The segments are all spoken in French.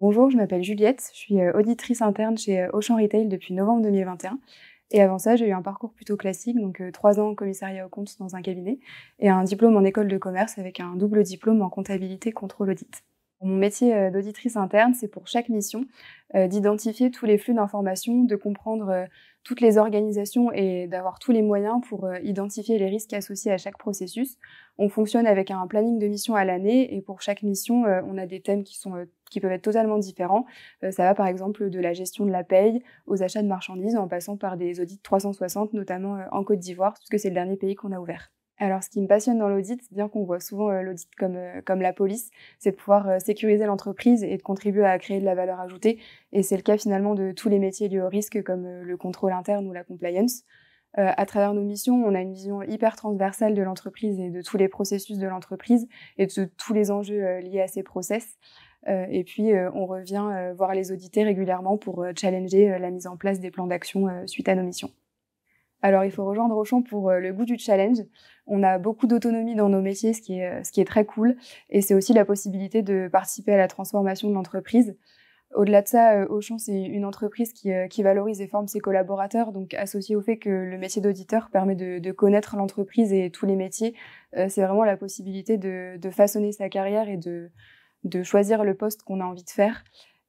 Bonjour, je m'appelle Juliette, je suis euh, auditrice interne chez euh, Auchan Retail depuis novembre 2021. Et avant ça, j'ai eu un parcours plutôt classique, donc euh, trois ans commissariat aux comptes dans un cabinet et un diplôme en école de commerce avec un double diplôme en comptabilité, contrôle, audit. Mon métier euh, d'auditrice interne, c'est pour chaque mission euh, d'identifier tous les flux d'informations, de comprendre euh, toutes les organisations et d'avoir tous les moyens pour identifier les risques associés à chaque processus. On fonctionne avec un planning de mission à l'année et pour chaque mission, on a des thèmes qui, sont, qui peuvent être totalement différents. Ça va par exemple de la gestion de la paye aux achats de marchandises en passant par des audits 360, notamment en Côte d'Ivoire, puisque c'est le dernier pays qu'on a ouvert. Alors, ce qui me passionne dans l'audit, bien qu'on voit souvent euh, l'audit euh, comme, la police, c'est de pouvoir euh, sécuriser l'entreprise et de contribuer à créer de la valeur ajoutée. Et c'est le cas finalement de tous les métiers liés au risque, comme le contrôle interne ou la compliance. à travers nos missions, on a une vision hyper transversale de l'entreprise et de tous les processus de l'entreprise et de tous les enjeux liés à ces process. et puis, on revient voir les auditer régulièrement pour challenger la mise en place des plans d'action suite à nos missions. Alors, il faut rejoindre Auchan pour euh, le goût du challenge. On a beaucoup d'autonomie dans nos métiers, ce qui est, euh, ce qui est très cool. Et c'est aussi la possibilité de participer à la transformation de l'entreprise. Au-delà de ça, euh, Auchan, c'est une entreprise qui, valorise et forme ses collaborateurs. Donc, associé au fait que le métier d'auditeur permet de, connaître l'entreprise et tous les métiers, c'est vraiment la possibilité de, façonner sa carrière et de, de choisir le poste qu'on a envie de faire.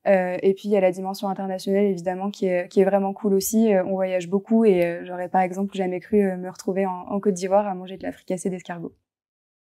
Euh, et puis il y a la dimension internationale évidemment qui est, vraiment cool aussi. Euh, on voyage beaucoup et euh, j'aurais par exemple jamais cru me retrouver en, Côte d'Ivoire à manger de la fricassée d'escargot.